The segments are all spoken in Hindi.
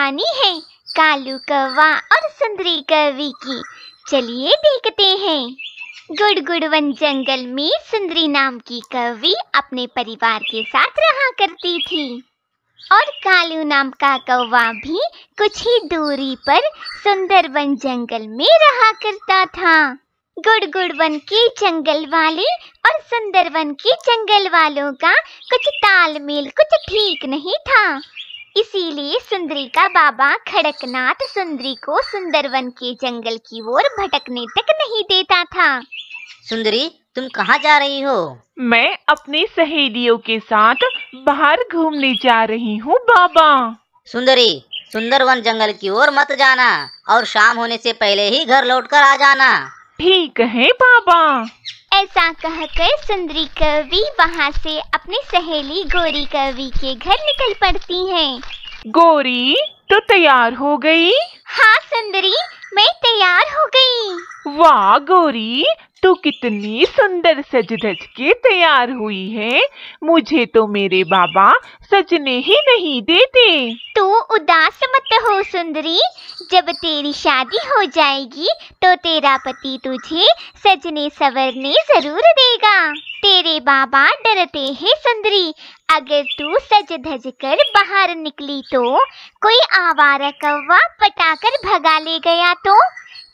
कहानी है कालू कौवा और सुंदरी कवि की चलिए देखते हैं गुड़ गुड़ वन जंगल में सुंदरी नाम की कवि अपने परिवार के साथ रहा करती थी और कालू नाम का कौवा भी कुछ ही दूरी पर सुंदर वन जंगल में रहा करता था गुड़ गुड़ वन के जंगल वाले और सुंदर वन के जंगल वालों का कुछ तालमेल कुछ ठीक नहीं था इसीलिए सुंदरी का बाबा खड़कनाथ सुंदरी को सुंदरवन के जंगल की ओर भटकने तक नहीं देता था सुंदरी तुम कहाँ जा रही हो मैं अपनी सहेलियों के साथ बाहर घूमने जा रही हूँ बाबा सुंदरी सुंदरवन जंगल की ओर मत जाना और शाम होने से पहले ही घर लौटकर आ जाना ठीक है बाबा ऐसा कहकर सुंदरी कवि वहाँ से अपनी सहेली गोरी कवि के घर निकल पड़ती है गोरी तो तैयार हो गई हाँ सुंदरी मैं तैयार हो गई वाह गौरी तो कितनी सुंदर सज धज के तैयार हुई है मुझे तो मेरे बाबा सजने ही नहीं देते तू उदास मत हो सुंदरी जब तेरी शादी हो जाएगी तो तेरा पति तुझे सजने सवरने जरूर देगा तेरे बाबा डरते हैं सुंदरी अगर तू सज धज कर बाहर निकली तो कोई आवारा कौवा पटाकर भगा ले गया तो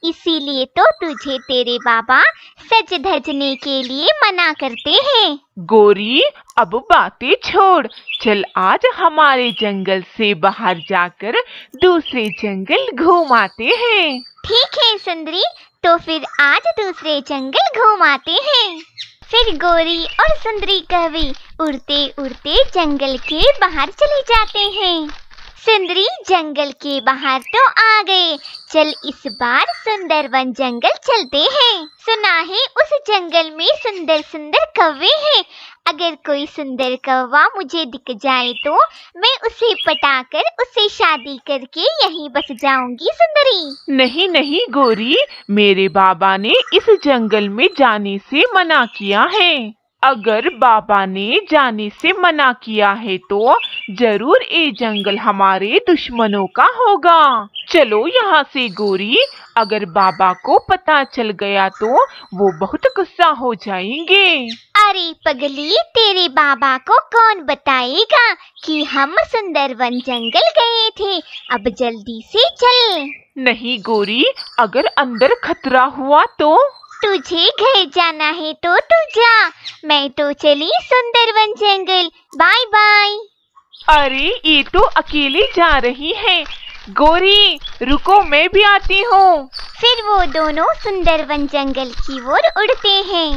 इसीलिए तो तुझे तेरे बाबा सज धजने के लिए मना करते हैं गोरी अब बातें छोड़ चल आज हमारे जंगल से बाहर जाकर दूसरे जंगल घूमाते हैं ठीक है सुंदरी तो फिर आज दूसरे जंगल घूमाते हैं फिर गोरी और सुंदरी कवि उड़ते उड़ते जंगल के बाहर चले जाते हैं सुंदरी जंगल के बाहर तो आ गए चल इस बार सुंदरवन जंगल चलते हैं सुना है उस जंगल में सुंदर सुंदर कौवे हैं अगर कोई सुंदर कौवा मुझे दिख जाए तो मैं उसे पटाकर उसे शादी करके यहीं बस जाऊंगी सुंदरी नहीं नहीं गोरी मेरे बाबा ने इस जंगल में जाने से मना किया है अगर बाबा ने जाने से मना किया है तो जरूर ये जंगल हमारे दुश्मनों का होगा चलो यहाँ से गोरी अगर बाबा को पता चल गया तो वो बहुत गुस्सा हो जाएंगे अरे पगली तेरे बाबा को कौन बताएगा कि हम सुंदरवन जंगल गए थे अब जल्दी से चल नहीं गोरी अगर अंदर खतरा हुआ तो तुझे घर जाना है तो तू जा मैं तो चली सुंदरवन जंगल बाय बाय अरे ये तो अकेली जा रही है गोरी रुको मैं भी आती हूँ फिर वो दोनों सुंदरवन जंगल की ओर उड़ते हैं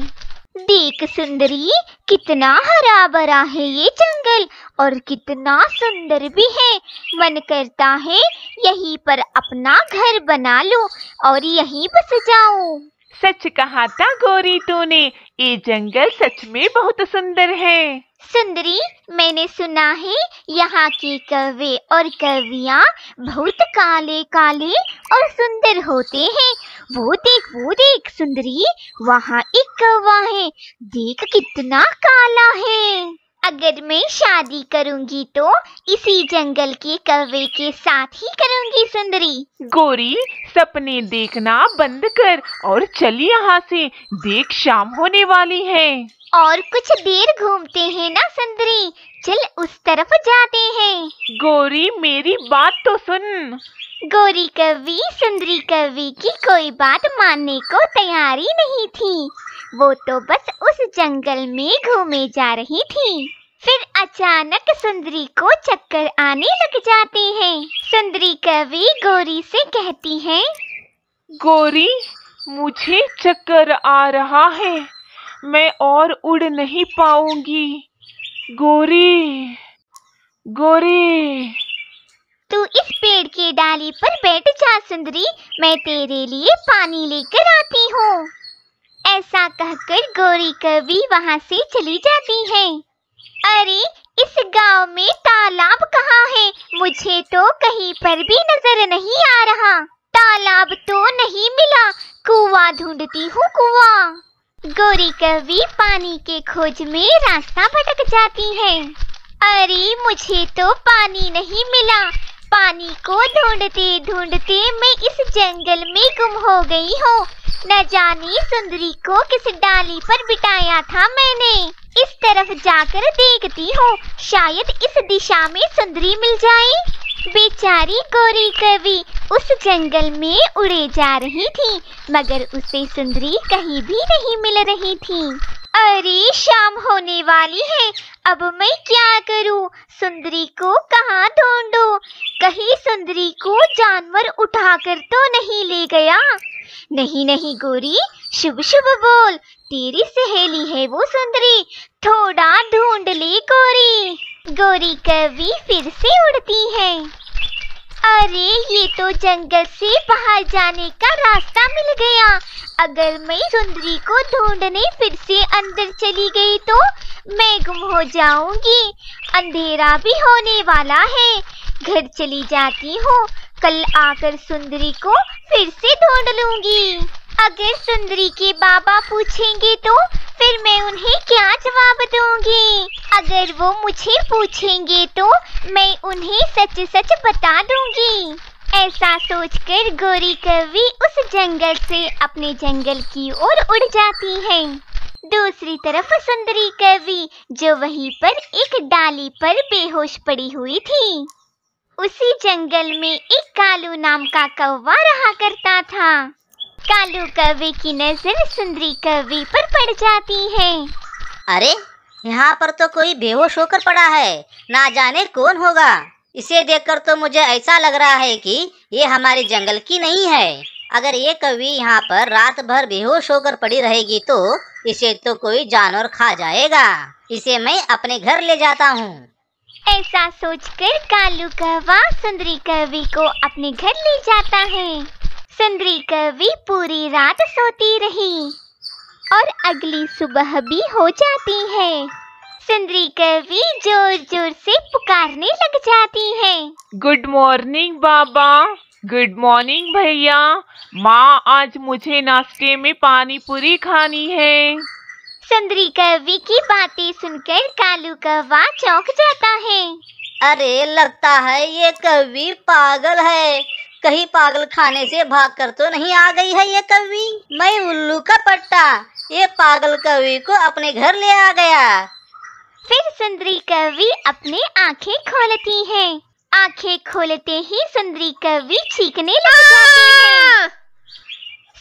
देख सुंदरी कितना हरा भरा है ये जंगल और कितना सुंदर भी है मन करता है यहीं पर अपना घर बना लो और यहीं बस जाऊं सच कहा था गोरी ने ये जंगल सच में बहुत सुंदर है सुंदरी मैंने सुना है यहाँ के कवे और कविया बहुत काले काले और सुंदर होते हैं वो देख वो देख सुंदरी वहाँ एक कौवा है देख कितना काला है अगर मैं शादी करूंगी तो इसी जंगल के कवे के साथ ही करूंगी सुंदरी गोरी सपने देखना बंद कर और चली यहाँ से देख शाम होने वाली है और कुछ देर घूमते हैं ना सुंदरी चल उस तरफ जाते हैं गोरी मेरी बात तो सुन गोरी कवि सुंदरी कवि की कोई बात मानने को तैयारी नहीं थी वो तो बस उस जंगल में घूमे जा रही थी फिर अचानक सुंदरी को चक्कर आने लग जाते हैं सुंदरी कवि गोरी से कहती है गोरी मुझे चक्कर आ रहा है मैं और उड़ नहीं पाऊंगी गोरी गोरी तू इस पेड़ की डाली पर बैठ जा सुंदरी मैं तेरे लिए पानी लेकर आती हूँ ऐसा कहकर गौरी कवि वहाँ से चली जाती है अरे इस गांव में तालाब कहाँ है मुझे तो कहीं पर भी नजर नहीं आ रहा तालाब तो नहीं मिला कुआ ढूंढती हूँ कुआ गौरी कवि पानी के खोज में रास्ता भटक जाती है अरे मुझे तो पानी नहीं मिला पानी को ढूंढते ढूंढते मैं इस जंगल में गुम हो गई हूँ न जाने सुंदरी को किस डाली पर बिठाया था मैंने इस तरफ जाकर देखती हूँ शायद इस दिशा में सुंदरी मिल जाए बेचारी गोरी कवि उस जंगल में उड़े जा रही थी मगर उसे सुंदरी कहीं भी नहीं मिल रही थी अरे शाम होने वाली है अब मैं क्या करूं? सुंदरी को कहाँ ढूंढूं? कहीं सुंदरी को जानवर उठाकर तो नहीं ले गया नहीं नहीं गोरी शुभ शुभ बोल तेरी सहेली है वो सुंदरी थोड़ा ढूंढ ले गोरी गोरी कभी फिर से उड़ती है अरे ये तो जंगल से बाहर जाने का रास्ता मिल गया अगर मैं सुंदरी को ढूंढने फिर से अंदर चली गई तो मैं गुम हो जाऊंगी अंधेरा भी होने वाला है घर चली जाती हूँ कल आकर सुंदरी को फिर से ढूंढ लूंगी अगर सुंदरी के बाबा पूछेंगे तो फिर मैं उन्हें क्या जवाब दूंगी अगर वो मुझे पूछेंगे तो मैं उन्हें सच सच बता दूंगी ऐसा सोचकर गोरी कवि उस जंगल से अपने जंगल की ओर उड़ जाती है दूसरी तरफ सुंदरी कवि जो वहीं पर एक डाली पर बेहोश पड़ी हुई थी उसी जंगल में एक कालू नाम का कौवा रहा करता था कालू कवि की नजर सुंदरी कवि पर पड़ जाती है अरे यहाँ पर तो कोई बेहोश होकर पड़ा है ना जाने कौन होगा इसे देखकर तो मुझे ऐसा लग रहा है कि ये हमारे जंगल की नहीं है अगर ये कवि यहाँ पर रात भर बेहोश होकर पड़ी रहेगी तो इसे तो कोई जानवर खा जाएगा इसे मैं अपने घर ले जाता हूँ ऐसा सोचकर कालू कवा सुंदरी कवि को अपने घर ले जाता है सुंदरी कवि पूरी रात सोती रही और अगली सुबह भी हो जाती है चंद्रिका कवि जोर जोर से पुकारने लग जाती है गुड मॉर्निंग बाबा गुड मॉर्निंग भैया माँ आज मुझे नाश्ते में पानी पूरी खानी है चंद्रिका कवि की बातें सुनकर कालू कवा चौंक जाता है अरे लगता है ये कवि पागल है कहीं पागल खाने से भाग कर तो नहीं आ गई है ये कवि मैं उल्लू का पट्टा ये पागल कवि को अपने घर ले आ गया फिर सुंदरी कवि अपने आंखें खोलती है आंखें खोलते ही सुंदरी कवि चीखने लग जाती है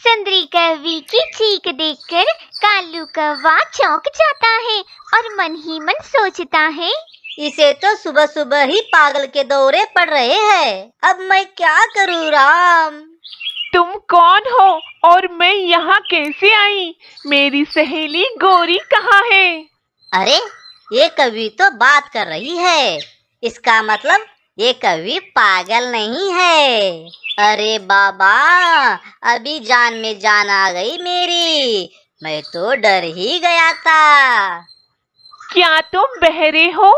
सुंदरी कवि की चीख देखकर कालू कौवा चौंक जाता है और मन ही मन सोचता है इसे तो सुबह सुबह ही पागल के दौरे पड़ रहे हैं अब मैं क्या करूँ राम तुम कौन हो और मैं यहाँ कैसे आई मेरी सहेली गोरी कहाँ है अरे ये कवि तो बात कर रही है इसका मतलब ये कवि पागल नहीं है अरे बाबा अभी जान में जान आ गई मेरी मैं तो डर ही गया था क्या तुम बहरे हो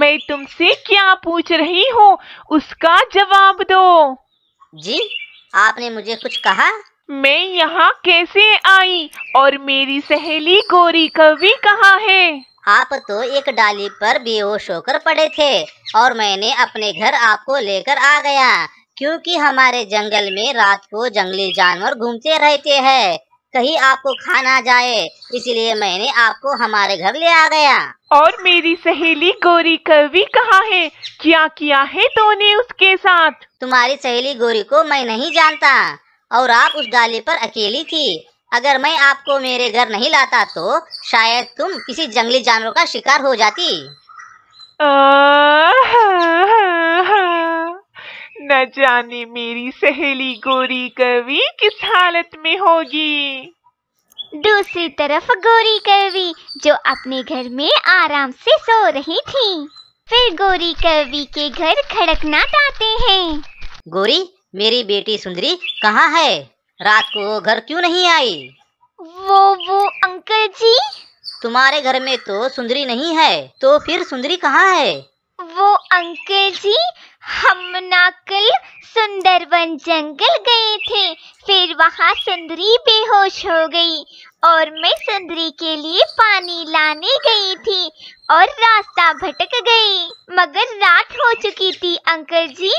मैं तुमसे क्या पूछ रही हूँ उसका जवाब दो जी आपने मुझे कुछ कहा मैं यहाँ कैसे आई और मेरी सहेली गोरी कवि कहाँ है आप तो एक डाली पर बेहोश होकर पड़े थे और मैंने अपने घर आपको लेकर आ गया क्योंकि हमारे जंगल में रात को जंगली जानवर घूमते रहते हैं कहीं आपको खा ना जाए इसलिए मैंने आपको हमारे घर ले आ गया और मेरी सहेली गोरी कवि कहा है क्या किया है तूने उसके साथ तुम्हारी सहेली गोरी को मैं नहीं जानता और आप उस डाली पर अकेली थी अगर मैं आपको मेरे घर नहीं लाता तो शायद तुम किसी जंगली जानवर का शिकार हो जाती आ, हा, हा, हा। न जाने मेरी सहेली गोरी कवी किस हालत में होगी दूसरी तरफ गोरी कवि जो अपने घर में आराम से सो रही थी फिर गोरी कवि के घर खड़कना चाहते हैं गोरी मेरी बेटी सुंदरी कहाँ है रात को घर क्यों नहीं आई वो वो अंकल जी तुम्हारे घर में तो सुंदरी नहीं है तो फिर सुंदरी कहाँ है वो अंकल जी हम ना सुंदरवन जंगल गए थे फिर वहाँ सुंदरी बेहोश हो गई और मैं सुंदरी के लिए पानी लाने गई थी और रास्ता भटक गई मगर रात हो चुकी थी अंकल जी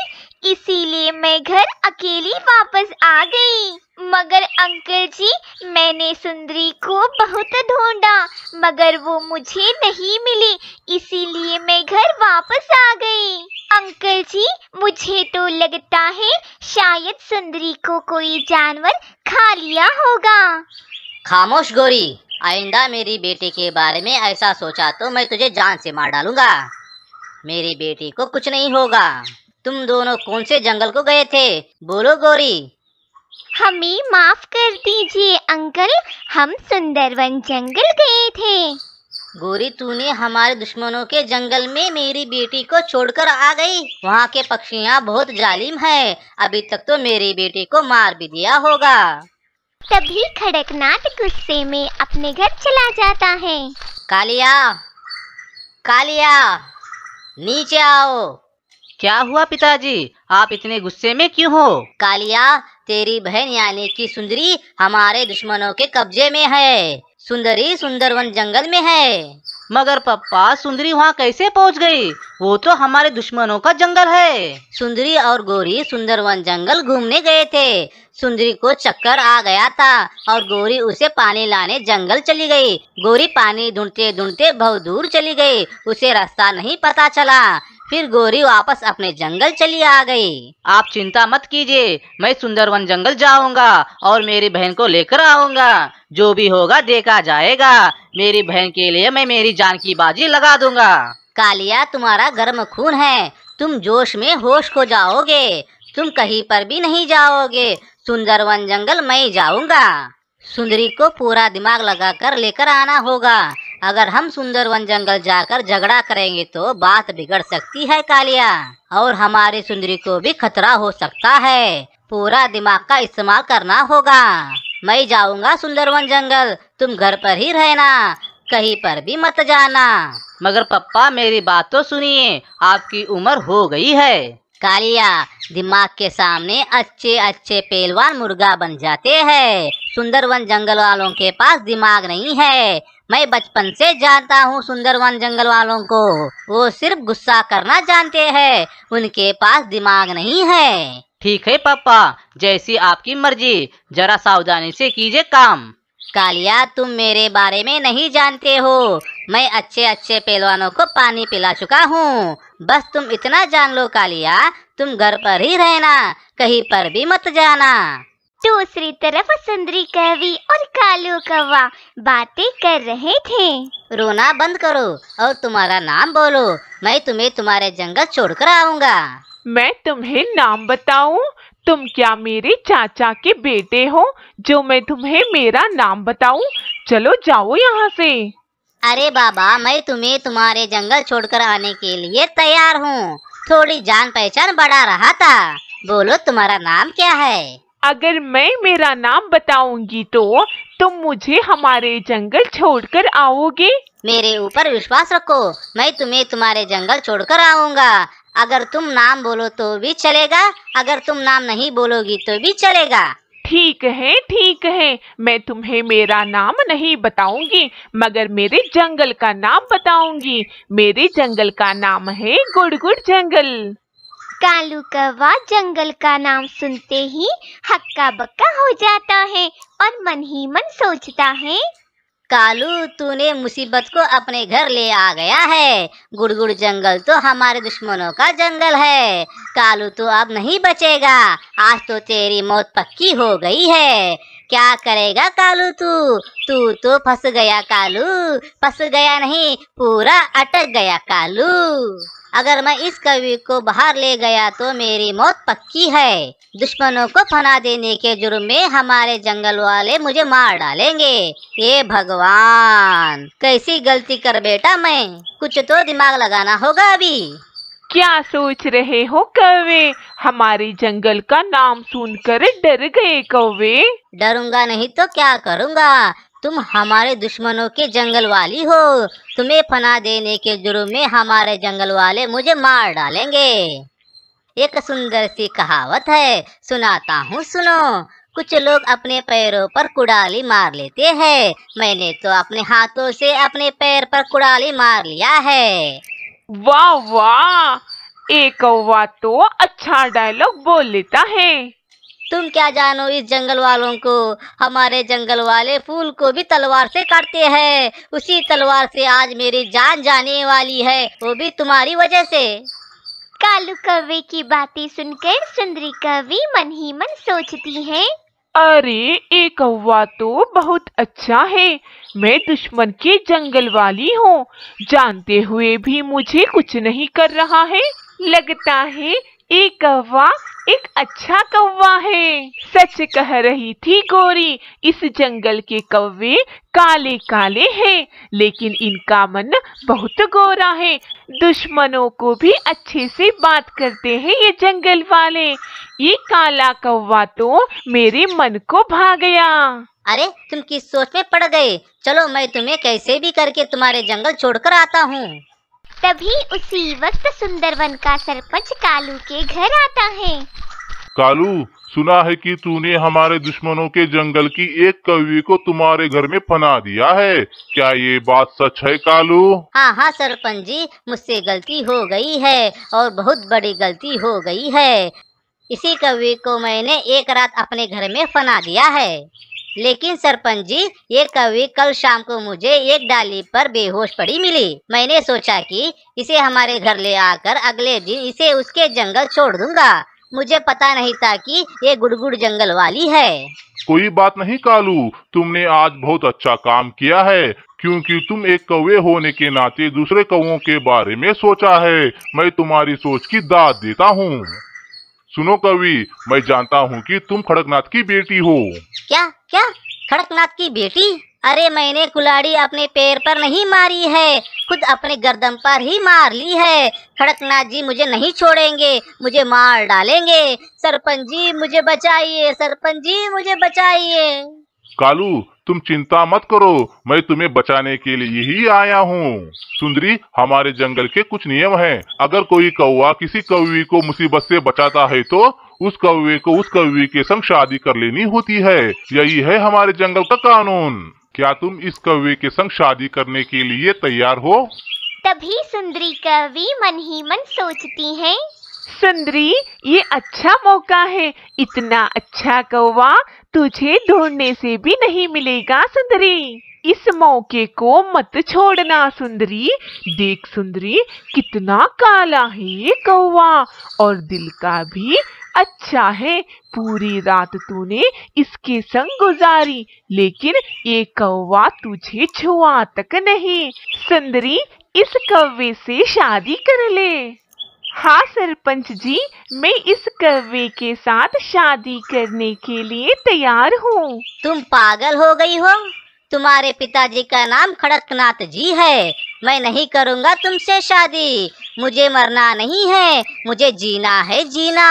इसीलिए मैं घर अकेली वापस आ गई मगर अंकल जी मैंने सुंदरी को बहुत ढूंढा मगर वो मुझे नहीं मिली इसीलिए मैं घर वापस आ गई अंकल जी मुझे तो लगता है शायद सुंदरी को कोई जानवर खा लिया होगा खामोश गोरी आइंदा मेरी बेटी के बारे में ऐसा सोचा तो मैं तुझे जान से मार डालूंगा मेरी बेटी को कुछ नहीं होगा तुम दोनों कौन से जंगल को गए थे बोलो गौरी हमें माफ कर दीजिए अंकल हम सुंदरवन जंगल गए थे गोरी तूने हमारे दुश्मनों के जंगल में मेरी बेटी को छोड़कर आ गई वहाँ के पक्षियाँ बहुत जालिम है अभी तक तो मेरी बेटी को मार भी दिया होगा तभी खड़कनाथ गुस्से में अपने घर चला जाता है कालिया कालिया नीचे आओ क्या हुआ पिताजी आप इतने गुस्से में क्यों हो कालिया तेरी बहन यानी कि सुंदरी हमारे दुश्मनों के कब्जे में है सुंदरी सुंदरवन जंगल में है मगर पप्पा सुंदरी वहाँ कैसे पहुँच गई वो तो हमारे दुश्मनों का जंगल है सुंदरी और गोरी सुंदरवन जंगल घूमने गए थे सुंदरी को चक्कर आ गया था और गोरी उसे पानी लाने जंगल चली गई गोरी पानी ढूंढते ढूंढते बहुत दूर चली गई उसे रास्ता नहीं पता चला फिर गोरी वापस अपने जंगल चली आ गई आप चिंता मत कीजिए मैं सुंदरवन जंगल जाऊंगा और मेरी बहन को लेकर आऊंगा जो भी होगा देखा जाएगा मेरी बहन के लिए मैं मेरी जान की बाजी लगा दूंगा कालिया तुम्हारा गर्म खून है तुम जोश में होश हो जाओगे तुम कहीं पर भी नहीं जाओगे सुंदरवन जंगल मैं जाऊंगा सुंदरी को पूरा दिमाग लगाकर लेकर आना होगा अगर हम वन जंगल जाकर झगड़ा करेंगे तो बात बिगड़ सकती है कालिया और हमारी सुंदरी को भी खतरा हो सकता है पूरा दिमाग का इस्तेमाल करना होगा मैं जाऊंगा सुंदरवन जंगल तुम घर पर ही रहना कहीं पर भी मत जाना मगर पप्पा मेरी बात तो सुनिए आपकी उम्र हो गई है कालिया दिमाग के सामने अच्छे अच्छे पहलवान मुर्गा बन जाते हैं सुंदरवन जंगल वालों के पास दिमाग नहीं है मैं बचपन से जानता हूँ सुंदरवन जंगल वालों को वो सिर्फ गुस्सा करना जानते हैं उनके पास दिमाग नहीं है ठीक है पापा जैसी आपकी मर्जी जरा सावधानी से कीजिए काम कालिया तुम मेरे बारे में नहीं जानते हो मैं अच्छे अच्छे पहलवानों को पानी पिला चुका हूँ बस तुम इतना जान लो कालिया तुम घर पर ही रहना कहीं पर भी मत जाना दूसरी तरफ सुंदरी कहवी और कालू कौवा बातें कर रहे थे रोना बंद करो और तुम्हारा नाम बोलो मैं तुम्हें तुम्हारे जंगल छोड़कर आऊँगा मैं तुम्हें नाम बताऊं? तुम क्या मेरे चाचा के बेटे हो जो मैं तुम्हें मेरा नाम बताऊं? चलो जाओ यहाँ से अरे बाबा मैं तुम्हें तुम्हारे जंगल छोड़कर आने के लिए तैयार हूँ थोड़ी जान पहचान बढ़ा रहा था बोलो तुम्हारा नाम क्या है अगर मैं मेरा नाम बताऊंगी तो तुम मुझे हमारे जंगल छोड़कर आओगे मेरे ऊपर विश्वास रखो मैं तुम्हें तुम्हारे जंगल छोड़कर आऊँगा अगर तुम नाम बोलो तो भी चलेगा अगर तुम नाम नहीं बोलोगी तो भी चलेगा ठीक है ठीक है मैं तुम्हें मेरा नाम नहीं बताऊंगी मगर मेरे जंगल का नाम बताऊंगी मेरे जंगल का नाम है गुड़ गुड़ जंगल कालू कौवा जंगल का नाम सुनते ही हक्का बक्का हो जाता है और मन ही मन सोचता है कालू तूने मुसीबत को अपने घर ले आ गया है गुड़गुड़ जंगल तो हमारे दुश्मनों का जंगल है कालू तो अब नहीं बचेगा आज तो तेरी मौत पक्की हो गई है क्या करेगा कालू तू तू तो फंस गया कालू फंस गया नहीं पूरा अटक गया कालू अगर मैं इस कवि को बाहर ले गया तो मेरी मौत पक्की है दुश्मनों को फना देने के जुर्म में हमारे जंगल वाले मुझे मार डालेंगे ये भगवान कैसी गलती कर बेटा मैं कुछ तो दिमाग लगाना होगा अभी क्या सोच रहे हो कवे हमारे जंगल का नाम सुनकर डर गए कौवे डरूंगा नहीं तो क्या करूंगा तुम हमारे दुश्मनों के जंगल वाली हो तुम्हें फना देने के जुर्म में हमारे जंगल वाले मुझे मार डालेंगे एक सुंदर सी कहावत है सुनाता हूँ सुनो कुछ लोग अपने पैरों पर कुड़ाली मार लेते हैं मैंने तो अपने हाथों से अपने पैर पर कुड़ाली मार लिया है वाह वाह एक वा तो अच्छा डायलॉग बोल लेता है तुम क्या जानो इस जंगल वालों को हमारे जंगल वाले फूल को भी तलवार से काटते हैं उसी तलवार से आज मेरी जान जाने वाली है वो भी तुम्हारी वजह से कालू कवि की बातें सुनकर सुंदरी कवि मन ही मन सोचती है अरे एक कौवा तो बहुत अच्छा है मैं दुश्मन के जंगल वाली हूँ जानते हुए भी मुझे कुछ नहीं कर रहा है लगता है एक कौवा एक अच्छा कौवा है सच कह रही थी गोरी इस जंगल के कौवे काले काले हैं लेकिन इनका मन बहुत गोरा है दुश्मनों को भी अच्छे से बात करते हैं ये जंगल वाले ये काला कौवा तो मेरे मन को भा गया अरे तुम किस सोच में पड़ गए चलो मैं तुम्हें कैसे भी करके तुम्हारे जंगल छोड़कर आता हूँ तभी उसी वक्त सुंदरवन का सरपंच कालू के घर आता है कालू सुना है कि तूने हमारे दुश्मनों के जंगल की एक कवि को तुम्हारे घर में पना दिया है क्या ये बात सच है कालू हाँ हाँ सरपंच जी मुझसे गलती हो गई है और बहुत बड़ी गलती हो गई है इसी कवि को मैंने एक रात अपने घर में फना दिया है लेकिन सरपंच जी ये कवि कल शाम को मुझे एक डाली पर बेहोश पड़ी मिली मैंने सोचा कि इसे हमारे घर ले आकर अगले दिन इसे उसके जंगल छोड़ दूंगा मुझे पता नहीं था कि ये गुड़गुड़ जंगल वाली है कोई बात नहीं कालू तुमने आज बहुत अच्छा काम किया है क्योंकि तुम एक कौवे होने के नाते दूसरे कौओं के बारे में सोचा है मैं तुम्हारी सोच की दाद देता हूँ सुनो कवि मैं जानता हूँ कि तुम खड़कनाथ की बेटी हो क्या क्या खड़कनाथ की बेटी अरे मैंने कुलाड़ी अपने पैर पर नहीं मारी है खुद अपने गर्दन पर ही मार ली है खड़कनाथ जी मुझे नहीं छोड़ेंगे मुझे मार डालेंगे सरपंच जी मुझे बचाइए सरपंच जी मुझे बचाइए कालू तुम चिंता मत करो मैं तुम्हें बचाने के लिए ही आया हूँ सुंदरी हमारे जंगल के कुछ नियम हैं। अगर कोई कौवा किसी कौवी को मुसीबत से बचाता है तो उस कौवे को उस कौवे के संग शादी कर लेनी होती है यही है हमारे जंगल का कानून क्या तुम इस कौवे के संग शादी करने के लिए तैयार हो तभी सुंदरी कवि मन ही मन सोचती है सुंदरी ये अच्छा मौका है इतना अच्छा कौवा तुझे ढूंढने से भी नहीं मिलेगा सुंदरी इस मौके को मत छोड़ना सुंदरी देख सुंदरी कितना काला है ये कौवा और दिल का भी अच्छा है पूरी रात तूने इसके संग गुजारी लेकिन ये कौवा तुझे छुआ तक नहीं सुंदरी इस कौवे से शादी कर ले हाँ सरपंच जी मैं इस कौवे के साथ शादी करने के लिए तैयार हूँ तुम पागल हो गई हो तुम्हारे पिताजी का नाम खड़कनाथ जी है मैं नहीं करूँगा तुमसे शादी मुझे मरना नहीं है मुझे जीना है जीना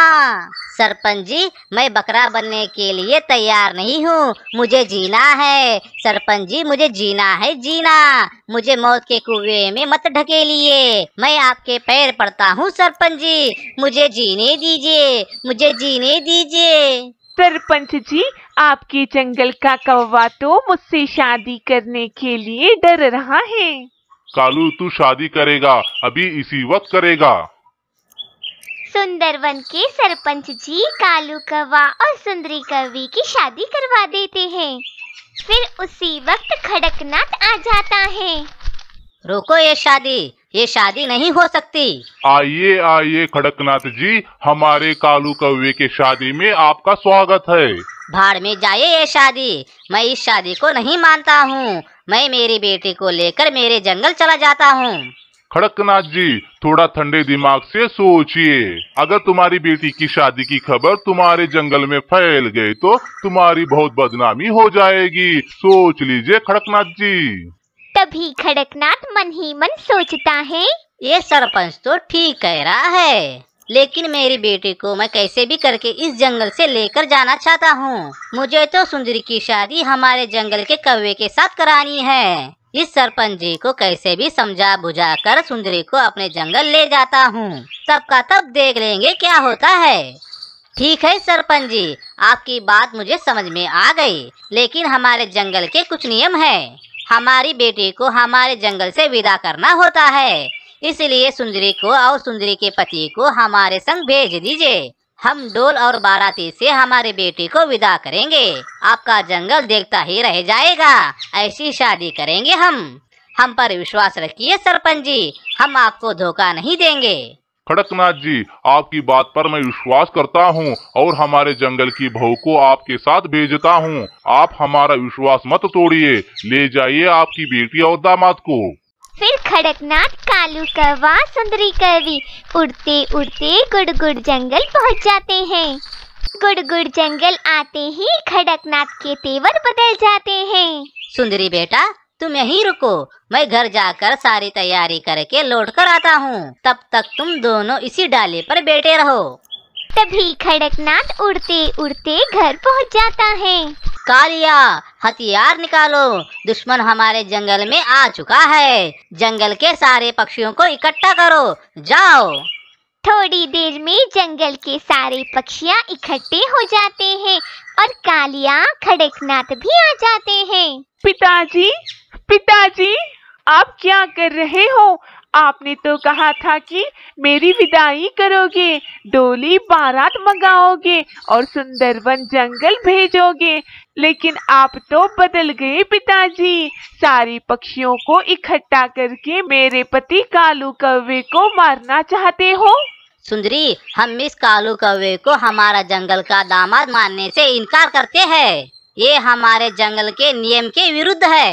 सरपंच जी मैं बकरा बनने के लिए तैयार नहीं हूँ मुझे जीना है सरपंच जी मुझे जीना है जीना मुझे मौत के कुएं में मत ढके लिए मैं आपके पैर पड़ता हूँ सरपंच जी मुझे जीने दीजिए मुझे जीने दीजिए सरपंच जी आपके जंगल का कौवा तो मुझसे शादी करने के लिए डर रहा है कालू तू शादी करेगा अभी इसी वक्त करेगा सुंदरवन के सरपंच जी कालू कवा और सुंदरी कवि की शादी करवा देते हैं फिर उसी वक्त खड़कनाथ आ जाता है रोको ये शादी ये शादी नहीं हो सकती आइए आइए खड़कनाथ जी हमारे कालू कौवे के शादी में आपका स्वागत है भाड़ में जाए ये शादी मैं इस शादी को नहीं मानता हूँ मैं मेरी बेटी को लेकर मेरे जंगल चला जाता हूँ खड़कनाथ जी थोड़ा ठंडे दिमाग से सोचिए अगर तुम्हारी बेटी की शादी की खबर तुम्हारे जंगल में फैल गई तो तुम्हारी बहुत बदनामी हो जाएगी सोच लीजिए खड़कनाथ जी तभी खड़कनाथ मन ही मन सोचता है ये सरपंच तो ठीक कह रहा है लेकिन मेरी बेटी को मैं कैसे भी करके इस जंगल से लेकर जाना चाहता हूँ मुझे तो सुंदरी की शादी हमारे जंगल के कौवे के साथ करानी है इस सरपंच जी को कैसे भी समझा बुझा कर सुंदरी को अपने जंगल ले जाता हूँ तब का तब देख लेंगे क्या होता है ठीक है सरपंच जी आपकी बात मुझे समझ में आ गई लेकिन हमारे जंगल के कुछ नियम है हमारी बेटी को हमारे जंगल से विदा करना होता है इसलिए सुंदरी को और सुंदरी के पति को हमारे संग भेज दीजिए हम डोल और बाराती से हमारे बेटी को विदा करेंगे आपका जंगल देखता ही रह जाएगा ऐसी शादी करेंगे हम हम पर विश्वास रखिए सरपंच जी हम आपको धोखा नहीं देंगे खड़कनाथ जी आपकी बात पर मैं विश्वास करता हूँ और हमारे जंगल की बहू को आपके साथ भेजता हूँ आप हमारा विश्वास मत तोड़िए ले जाइए आपकी बेटी और दामाद को फिर खड़कनाथ कालू कवा सुंदरी कवि उड़ते उड़ते गुड़गुड़ जंगल पहुँच जाते हैं गुड़गुड़ जंगल आते ही खड़कनाथ के तेवर बदल जाते हैं सुंदरी बेटा तुम यहीं रुको मैं घर जाकर सारी तैयारी करके लौट कर आता हूँ तब तक तुम दोनों इसी डाले पर बैठे रहो तभी खड़कनाथ उड़ते उड़ते घर पहुँच जाता है कालिया हथियार निकालो दुश्मन हमारे जंगल में आ चुका है जंगल के सारे पक्षियों को इकट्ठा करो जाओ थोड़ी देर में जंगल के सारे पक्षियाँ इकट्ठे हो जाते हैं और कालिया खड़कनाथ भी आ जाते हैं पिताजी पिताजी आप क्या कर रहे हो आपने तो कहा था कि मेरी विदाई करोगे डोली बारात मंगाओगे और सुंदर वन जंगल भेजोगे लेकिन आप तो बदल गए पिताजी सारी पक्षियों को इकट्ठा करके मेरे पति कालू कौवे को मारना चाहते हो सुंदरी हम इस कालू कौवे को हमारा जंगल का दामाद मानने से इनकार करते हैं ये हमारे जंगल के नियम के विरुद्ध है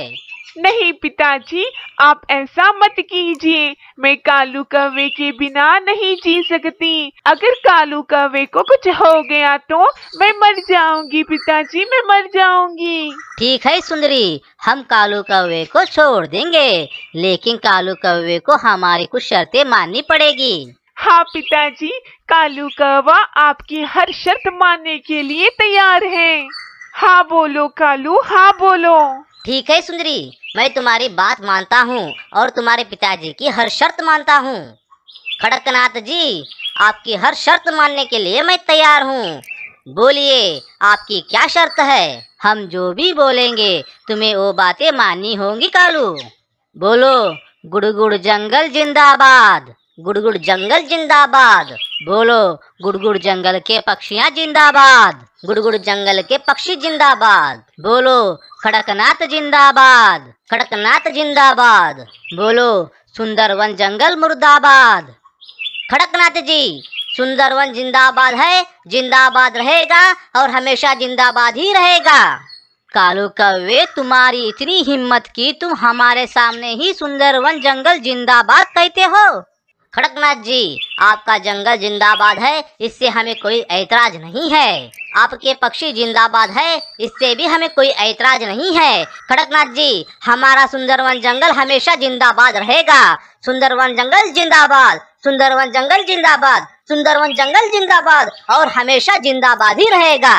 नहीं पिताजी आप ऐसा मत कीजिए मैं कालू कौवे के बिना नहीं जी सकती अगर कालू कौवे को कुछ हो गया तो मैं मर जाऊंगी पिताजी मैं मर जाऊंगी ठीक है सुंदरी हम कालू कौवे को छोड़ देंगे लेकिन कालू कौवे को हमारी कुछ शर्तें माननी पड़ेगी हाँ पिताजी कालू कौवा आपकी हर शर्त मानने के लिए तैयार है हाँ बोलो कालू हाँ बोलो ठीक है सुंदरी मैं तुम्हारी बात मानता हूँ और तुम्हारे पिताजी की हर शर्त मानता हूँ खड़कनाथ जी आपकी हर शर्त मानने के लिए मैं तैयार हूँ बोलिए आपकी क्या शर्त है हम जो भी बोलेंगे तुम्हें वो बातें माननी होंगी कालू बोलो गुड़ गुड़ जंगल जिंदाबाद गुड़गुड़ जंगल जिंदाबाद बोलो गुड़गुड़ जंगल के पक्षियाँ जिंदाबाद गुड़गुड़ जंगल के पक्षी जिंदाबाद बोलो खड़कनाथ जिंदाबाद खड़कनाथ जिंदाबाद बोलो सुंदर वन जंगल मुर्दाबाद खड़कनाथ जी सुंदर वन जिंदाबाद है जिंदाबाद रहेगा और हमेशा जिंदाबाद ही रहेगा कालू कवे तुम्हारी इतनी हिम्मत की तुम हमारे सामने ही वन जंगल जिंदाबाद कहते हो खड़कनाथ जी आपका जंगल जिंदाबाद है इससे हमें कोई ऐतराज नहीं है आपके पक्षी जिंदाबाद है इससे भी हमें कोई ऐतराज नहीं है खड़कनाथ जी हमारा सुंदरवन जंगल हमेशा जिंदाबाद रहेगा सुंदरवन जंगल जिंदाबाद सुंदरवन जंगल जिंदाबाद सुंदरवन जंगल जिंदाबाद और हमेशा जिंदाबाद ही रहेगा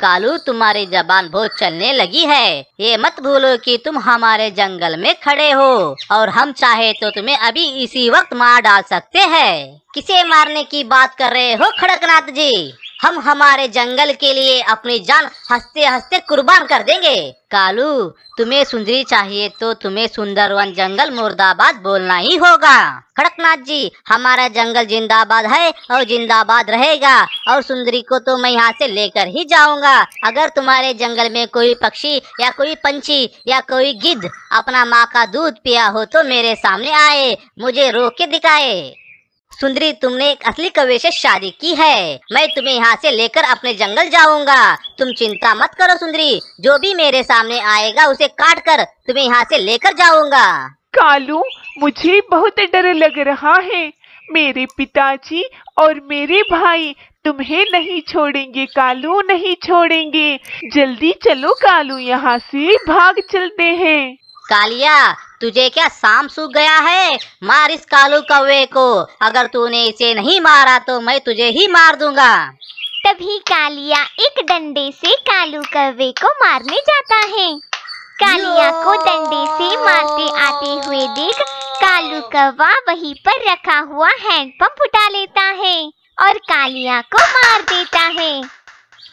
कालू तुम्हारी जबान बहुत चलने लगी है ये मत भूलो कि तुम हमारे जंगल में खड़े हो और हम चाहे तो तुम्हें अभी इसी वक्त मार डाल सकते हैं किसे मारने की बात कर रहे हो खड़कनाथ जी हम हमारे जंगल के लिए अपनी जान हंसते हंसते कुर्बान कर देंगे कालू तुम्हें सुंदरी चाहिए तो तुम्हें सुंदरवन जंगल मुर्दाबाद बोलना ही होगा खड़कनाथ जी हमारा जंगल जिंदाबाद है और जिंदाबाद रहेगा और सुंदरी को तो मैं यहाँ से लेकर ही जाऊंगा अगर तुम्हारे जंगल में कोई पक्षी या कोई पंछी या कोई गिद्ध अपना माँ का दूध पिया हो तो मेरे सामने आए मुझे रोक के दिखाए सुंदरी तुमने एक असली कवि से शादी की है मैं तुम्हें यहाँ से लेकर अपने जंगल जाऊंगा तुम चिंता मत करो सुंदरी जो भी मेरे सामने आएगा उसे काट कर तुम्हें यहाँ से लेकर जाऊंगा कालू मुझे बहुत डर लग रहा है मेरे पिताजी और मेरे भाई तुम्हें नहीं छोड़ेंगे कालू नहीं छोड़ेंगे जल्दी चलो कालू यहाँ से भाग चलते हैं कालिया तुझे क्या शाम सूख गया है मार इस कालू कौवे को अगर तूने इसे नहीं मारा तो मैं तुझे ही मार दूंगा तभी कालिया एक डंडे से कालू कौवे को मारने जाता है कालिया को डंडे से मारते आते हुए देख कालू कौवा वहीं पर रखा हुआ हैंडपंप उठा लेता है और कालिया को मार देता है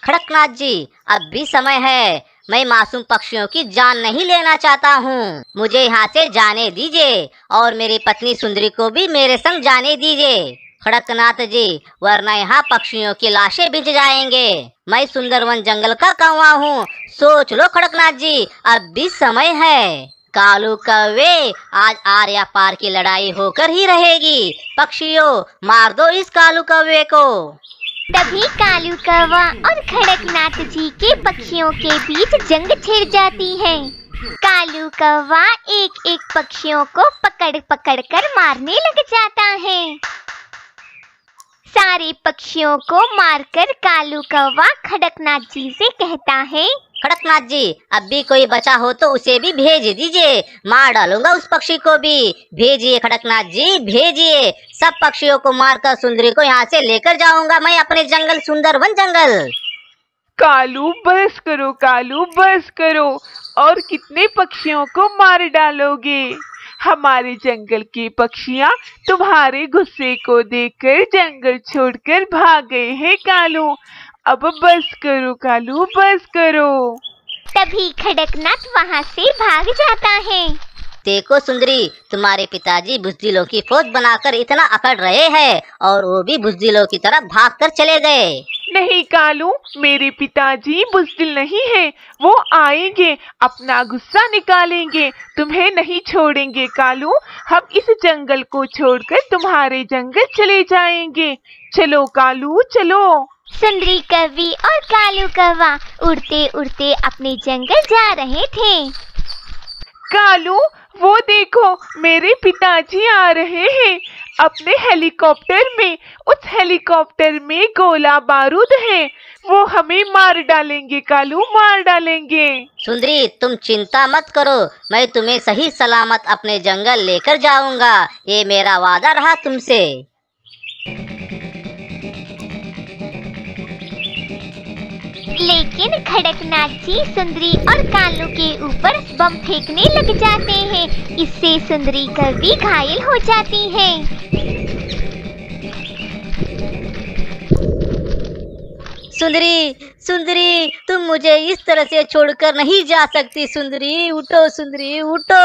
खड़कनाथ जी अब भी समय है मैं मासूम पक्षियों की जान नहीं लेना चाहता हूँ मुझे यहाँ से जाने दीजिए और मेरी पत्नी सुंदरी को भी मेरे संग जाने दीजिए खड़कनाथ जी वरना यहाँ पक्षियों की लाशें बिछ जाएंगे मैं सुंदरवन जंगल का कौवा हूँ सोच लो खड़कनाथ जी अब भी समय है कालू कवे आज आर्या पार की लड़ाई होकर ही रहेगी पक्षियों मार दो इस कालू कवे को तभी कालू कौवा और खड़कनाथ जी के पक्षियों के बीच जंग छिड़ जाती है कालू कौवा एक एक पक्षियों को पकड़ पकड़ कर मारने लग जाता है सारे पक्षियों को मारकर कालू कौवा खड़कनाथ जी से कहता है खड़कनाथ जी अब भी कोई बचा हो तो उसे भी भेज दीजिए मार डालूंगा उस पक्षी को भी भेजिए खड़कनाथ जी भेजिए सब पक्षियों को मारकर सुंदरी को यहाँ से लेकर जाऊंगा मैं अपने जंगल सुंदर वन जंगल कालू बस करो कालू बस करो और कितने पक्षियों को मार डालोगे हमारे जंगल के पक्षियाँ तुम्हारे गुस्से को देखकर जंगल छोड़कर भाग गए हैं कालू अब बस करो कालू बस करो तभी खड़कनाथ वहाँ से भाग जाता है देखो सुंदरी तुम्हारे पिताजी बुजदिलों की फौज बनाकर इतना अकड़ रहे हैं और वो भी बुजदिलों की तरफ भाग कर चले गए नहीं कालू मेरे पिताजी बुजदिल नहीं है वो आएंगे अपना गुस्सा निकालेंगे तुम्हें नहीं छोड़ेंगे कालू हम इस जंगल को छोड़कर तुम्हारे जंगल चले जाएंगे चलो कालू चलो सुंदरी कवि और कालू कवा उड़ते उड़ते अपने जंगल जा रहे थे कालू वो देखो मेरे पिताजी आ रहे हैं अपने हेलीकॉप्टर में उस हेलीकॉप्टर में गोला बारूद है वो हमें मार डालेंगे कालू मार डालेंगे सुंदरी तुम चिंता मत करो मैं तुम्हें सही सलामत अपने जंगल लेकर जाऊंगा ये मेरा वादा रहा तुमसे लेकिन खड़कनाथ जी सुंदरी और कालू के ऊपर बम फेंकने लग जाते हैं इससे सुंदरी कभी घायल हो जाती है सुंदरी सुंदरी तुम मुझे इस तरह से छोड़कर नहीं जा सकती सुंदरी उठो सुंदरी उठो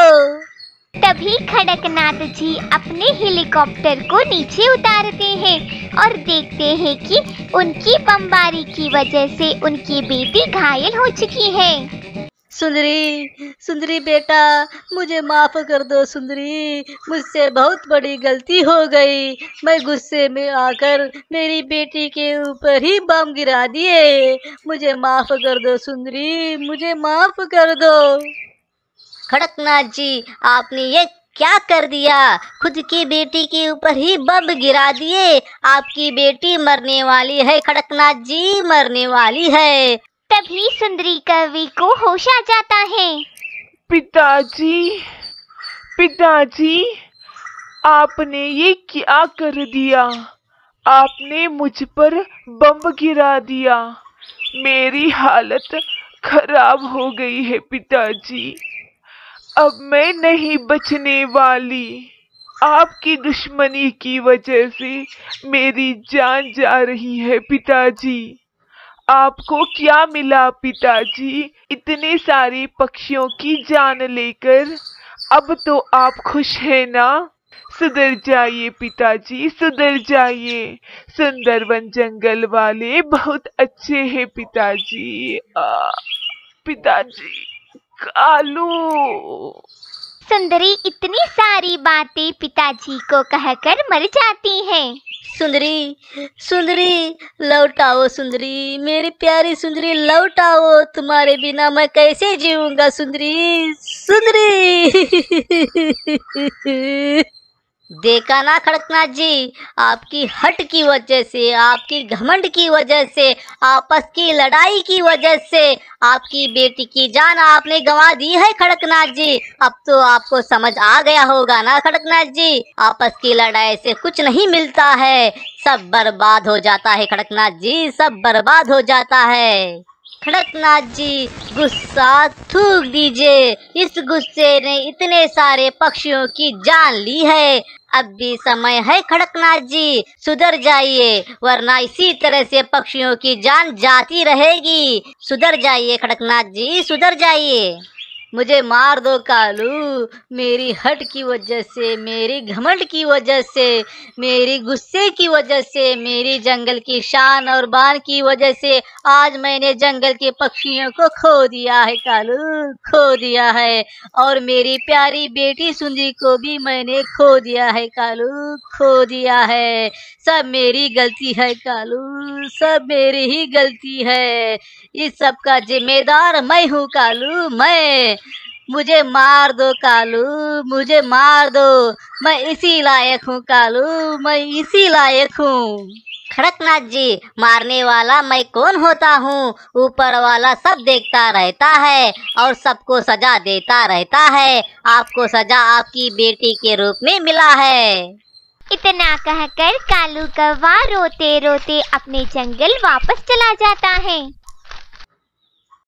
तभी खड़कनाथ जी अपने हेलीकॉप्टर को नीचे उतारते हैं और देखते हैं कि उनकी बमबारी की वजह से उनकी बेटी घायल हो चुकी है सुंदरी सुंदरी बेटा मुझे माफ कर दो सुंदरी मुझसे बहुत बड़ी गलती हो गई मैं गुस्से में आकर मेरी बेटी के ऊपर ही बम गिरा दिए मुझे माफ कर दो सुंदरी मुझे माफ कर दो खड़कनाथ जी आपने ये क्या कर दिया खुद की बेटी के ऊपर ही बम गिरा दिए आपकी बेटी मरने वाली है खड़कनाथ जी मरने वाली है तभी सुंदरी कवि को होश आ जाता है पिताजी पिताजी आपने ये क्या कर दिया आपने मुझ पर बम गिरा दिया मेरी हालत खराब हो गई है पिताजी अब मैं नहीं बचने वाली आपकी दुश्मनी की वजह से मेरी जान जा रही है पिताजी आपको क्या मिला पिताजी इतने सारे पक्षियों की जान लेकर अब तो आप खुश हैं ना सुधर जाइए पिताजी सुधर जाइए सुंदरवन जंगल वाले बहुत अच्छे हैं पिताजी पिताजी कालू सुंदरी इतनी सारी बातें पिताजी को कहकर मर जाती है सुंदरी सुंदरी लौट आओ सुंदरी मेरी प्यारी सुंदरी लौट आओ तुम्हारे बिना मैं कैसे जीऊंगा सुंदरी सुंदरी देखा ना खड़कनाथ जी आपकी हट की वजह से आपकी घमंड की वजह से आपस की लड़ाई की वजह से आपकी बेटी की जान आपने गंवा दी है खड़कनाथ जी अब तो आपको समझ आ गया होगा ना खड़कनाथ जी आपस की लड़ाई से कुछ नहीं मिलता है सब बर्बाद हो जाता है खड़कनाथ जी सब बर्बाद हो जाता है खड़कनाथ जी गुस्सा थूक दीजिए इस गुस्से ने इतने सारे पक्षियों की जान ली है अब भी समय है खड़कनाथ जी सुधर जाइए वरना इसी तरह से पक्षियों की जान जाती रहेगी सुधर जाइए खड़कनाथ जी सुधर जाइए मुझे मार दो कालू मेरी हट की वजह से मेरी घमंड की वजह से मेरी गुस्से की वजह से मेरी जंगल की शान और बान की वजह से आज मैंने जंगल के पक्षियों को खो दिया है कालू खो दिया है और मेरी प्यारी बेटी सुंदरी को भी मैंने खो दिया है कालू खो दिया है सब मेरी गलती है कालू सब मेरी ही गलती है इस सब का जिम्मेदार मैं हूँ कालू मैं मुझे मार दो कालू मुझे मार दो मैं इसी लायक हूँ कालू मैं इसी लायक हूँ खड़कनाथ जी मारने वाला मैं कौन होता हूँ ऊपर वाला सब देखता रहता है और सबको सजा देता रहता है आपको सजा आपकी बेटी के रूप में मिला है इतना कहकर कालू कौवा रोते रोते अपने जंगल वापस चला जाता है